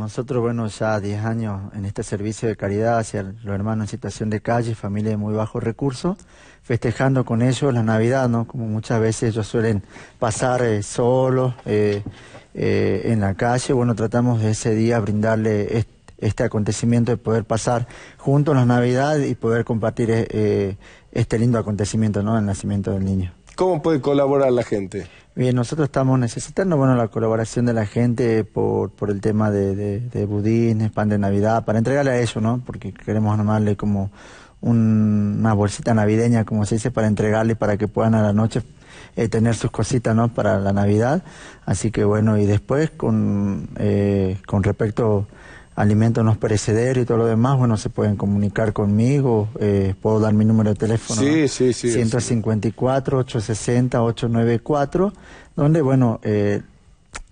Nosotros, bueno, ya 10 años en este servicio de caridad hacia los hermanos en situación de calle, familia de muy bajos recursos, festejando con ellos la Navidad, ¿no? Como muchas veces ellos suelen pasar eh, solos eh, eh, en la calle. Bueno, tratamos de ese día brindarle este, este acontecimiento de poder pasar juntos la Navidad y poder compartir este lindo acontecimiento, ¿no? El nacimiento del niño. ¿Cómo puede colaborar la gente? Bien, nosotros estamos necesitando bueno la colaboración de la gente por, por el tema de, de, budines, pan de Navidad, para entregarle a ellos, ¿no? Porque queremos armarle como una bolsita navideña, como se dice, para entregarle para que puedan a la noche eh, tener sus cositas, ¿no? Para la Navidad. Así que bueno, y después con, eh, con respecto alimentos nos perecederos y todo lo demás, bueno, se pueden comunicar conmigo, eh, puedo dar mi número de teléfono. Sí, sí, 154-860-894, donde, bueno, eh,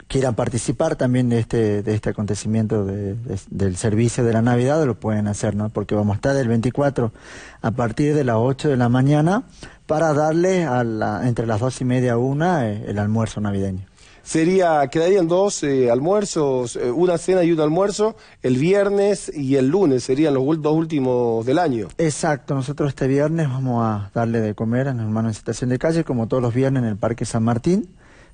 quieran participar también de este, de este acontecimiento del servicio de la Navidad, lo pueden hacer, ¿no? Porque vamos a estar del 24 a partir de las 8 de la mañana para darle a la, entre las 2 y media a 1 eh, el almuerzo navideño sería, quedarían dos eh, almuerzos, eh, una cena y un almuerzo, el viernes y el lunes serían los dos últimos del año. Exacto, nosotros este viernes vamos a darle de comer a los hermanos en situación de calle, como todos los viernes en el Parque San Martín.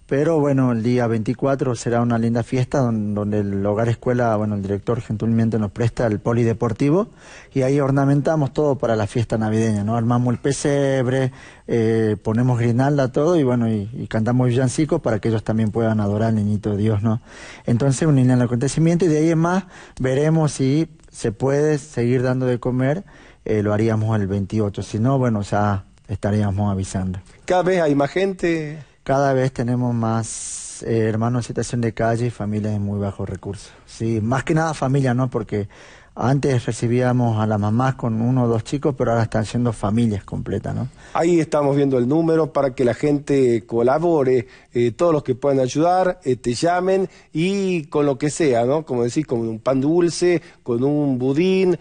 Pero bueno, el día 24 será una linda fiesta donde, el hogar escuela, bueno, el director gentilmente nos presta el polideportivo y ahí ornamentamos todo para la fiesta navideña, ¿no? Armamos el pesebre, eh, ponemos grinalda, todo y bueno, y, cantamos villancicos para que ellos también puedan adorar al niñito de Dios, ¿no? Entonces, un lindo acontecimiento y de ahí en más veremos si se puede seguir dando de comer, eh, lo haríamos el 28, si no, bueno, ya estaríamos avisando. Cada vez hay más gente cada vez tenemos más eh, hermanos en situación de calle y familias de muy bajos recursos. Sí, más que nada familias ¿no? Porque antes recibíamos a las mamás con uno o dos chicos, pero ahora están siendo familias completas, ¿no? Ahí estamos viendo el número para que la gente colabore, eh, todos los que puedan ayudar, eh, te llamen y con lo que sea, ¿no? Como decís, con un pan dulce, con un budín,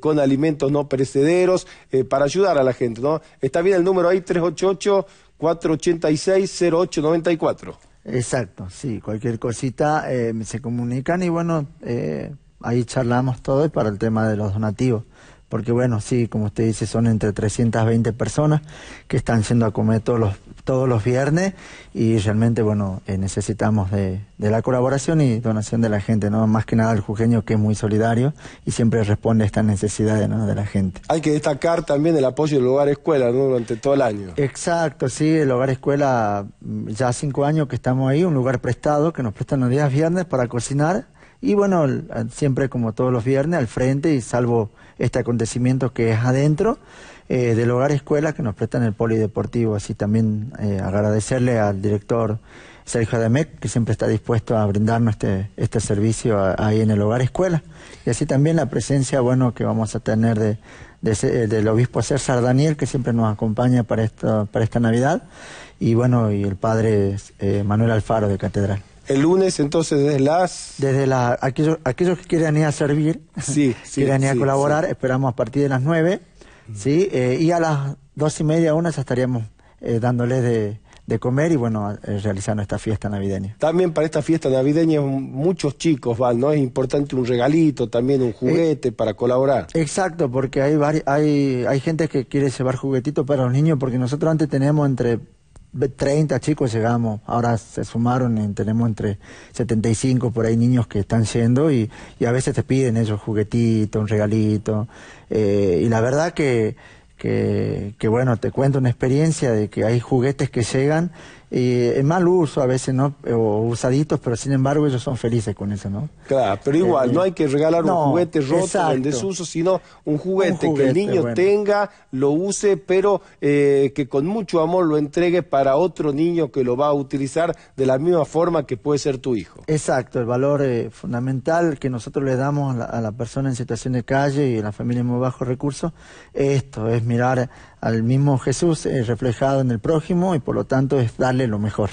con alimentos no perecederos, para ayudar a la gente, ¿no? Está bien el número ahí, 388. 486-0894. Exacto, sí, cualquier cosita eh, se comunican y bueno, eh, ahí charlamos todo para el tema de los donativos porque bueno, sí, como usted dice, son entre 320 personas que están yendo a comer todos los, todos los viernes y realmente, bueno, eh, necesitamos de, la colaboración y donación de la gente, ¿no? Más que nada el jujeño que es muy solidario y siempre responde a estas necesidades de la gente. Hay que destacar también el apoyo del hogar escuela, ¿no? Durante todo el año. Exacto, sí, el hogar escuela mm, ya cinco años que estamos ahí, un lugar prestado que nos prestan los días viernes para cocinar y bueno, siempre como todos los viernes, al frente y salvo este acontecimiento que es adentro eh, del hogar escuela que nos prestan el polideportivo. Así también eh, agradecerle al director Sergio Ademec, que siempre está dispuesto a brindarnos este, este servicio ahí en el hogar escuela. Y así también la presencia, bueno, que vamos a tener de, eh, del obispo César Daniel, que siempre nos acompaña para esta, Navidad, y bueno, y el padre Manuel Alfaro de Catedral. El lunes entonces desde las... Desde la, aquellos, aquellos que quieran ir a servir, sí, quieran ir a colaborar, esperamos a partir de las 9, ¿sí? Eh, y a las dos y media, una estaríamos eh, dándoles de, comer y bueno, eh, realizando esta fiesta navideña. También para esta fiesta navideña muchos chicos van, ¿no? Es importante un regalito, también un juguete para colaborar. Exacto, porque hay, hay, hay gente que quiere llevar juguetitos para los niños, porque nosotros antes tenemos entre 30 chicos llegamos, ahora se sumaron, tenemos entre 75 por ahí niños que están yendo y, a veces te piden ellos juguetitos, un regalito. Eh, y la verdad que, que, bueno, te cuento una experiencia de que hay juguetes que llegan eh, mal uso a veces, ¿no? O usaditos, pero sin embargo ellos son felices con eso, ¿no? Claro, pero igual, eh, no hay que regalar un juguete roto en desuso, sino un juguete, que el niño tenga, lo use, pero eh, que con mucho amor lo entregue para otro niño que lo va a utilizar de la misma forma que puede ser tu hijo. Exacto, el valor eh, fundamental que nosotros le damos a la, persona en situación de calle y a la familia de muy bajos recursos, esto es mirar al mismo Jesús reflejado en el prójimo y por lo tanto es dar darle lo mejor.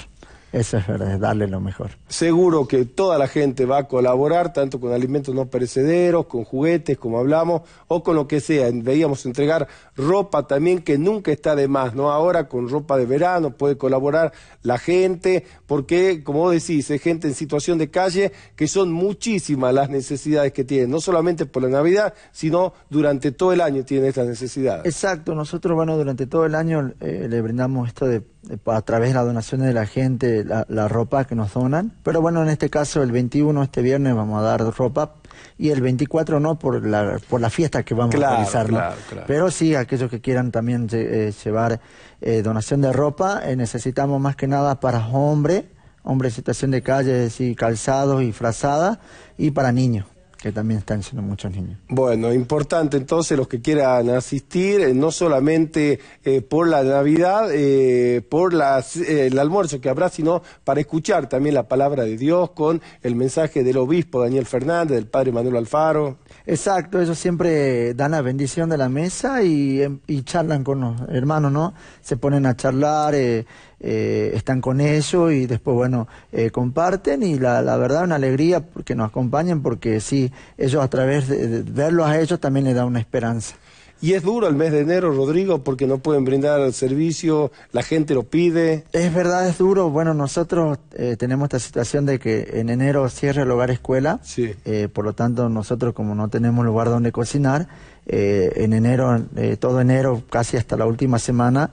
Eso es verdad, darle lo mejor. Seguro que toda la gente va a colaborar, tanto con alimentos no perecederos, con juguetes, como hablamos, o con lo que sea. Veíamos entregar ropa también, que nunca está de más, ¿no? Ahora con ropa de verano puede colaborar la gente, porque, como decís, hay gente en situación de calle, que son muchísimas las necesidades que tienen, no solamente por la Navidad, sino durante todo el año tiene estas necesidades. Exacto, nosotros, bueno, durante todo el año eh, le brindamos esto de eh, a través de las donaciones de la gente la, ropa que nos donan. Pero bueno, en este caso el 21, este viernes, vamos a dar ropa y el 24 no por la, por fiesta que vamos a realizar. Pero sí, aquellos que quieran también eh, llevar eh, donación de ropa, necesitamos más que nada para hombres, hombres en situación de calle, es calzados y frazadas, y para niños que también están siendo muchos niños. Bueno, importante entonces los que quieran asistir, eh, no solamente eh, por la Navidad, eh, por el almuerzo que habrá, sino para escuchar también la palabra de Dios con el mensaje del obispo Daniel Fernández, del padre Manuel Alfaro. Exacto, ellos siempre dan la bendición de la mesa y, em, charlan con los hermanos, ¿no? Se ponen a charlar, eh, eh, están con ellos y después, bueno, eh, comparten y la, verdad es una alegría que nos acompañen porque sí, ellos a través de verlos a ellos también les da una esperanza. Y es duro el mes de enero, Rodrigo, porque no pueden brindar el servicio, la gente lo pide. Es verdad, es duro. Bueno, nosotros eh, tenemos esta situación de que en enero cierra el hogar escuela. Sí. Eh, por lo tanto, nosotros como no tenemos lugar donde cocinar, eh, en enero, todo enero, casi hasta la última semana,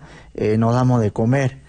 nos damos de comer.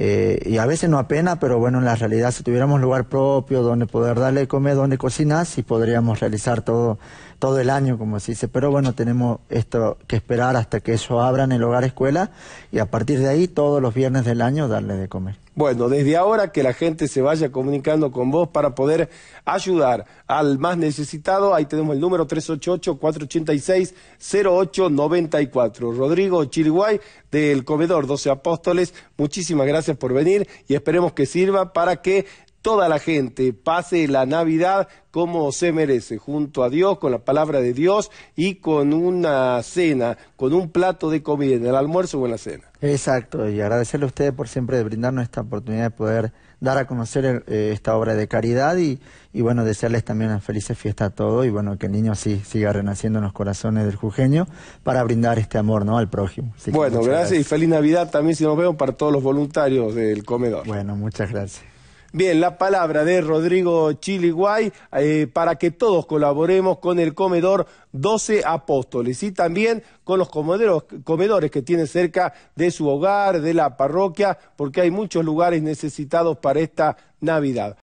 Eh, y a veces no apenas, pero bueno, en la realidad si tuviéramos lugar propio donde poder darle de comer, donde cocinar, sí podríamos realizar todo, todo el año, como se dice. Pero bueno, tenemos esto que esperar hasta que eso abran el hogar escuela y a partir de ahí todos los viernes del año darle de comer. Bueno, desde ahora que la gente se vaya comunicando con vos para poder ayudar al más necesitado, ahí tenemos el número 388-486-0894. Rodrigo Chiriguay, del Comedor 12 Apóstoles, muchísimas gracias por venir y esperemos que sirva para que toda la gente pase la Navidad como se merece, junto a Dios, con la palabra de Dios y con una cena, con un plato de comida, en el almuerzo o en la cena. Exacto, y agradecerle a ustedes por siempre brindarnos esta oportunidad de poder dar a conocer eh, esta obra de caridad y, bueno, desearles también una feliz fiesta a todos y bueno, que el niño así siga renaciendo en los corazones del jujeño para brindar este amor ¿no? al prójimo. bueno, gracias y feliz Navidad también si nos vemos para todos los voluntarios del comedor. Bueno, muchas gracias. Bien, la palabra de Rodrigo Chiliguay eh, para que todos colaboremos con el comedor 12 Apóstoles y también con los comedores que tiene cerca de su hogar, de la parroquia, porque hay muchos lugares necesitados para esta Navidad.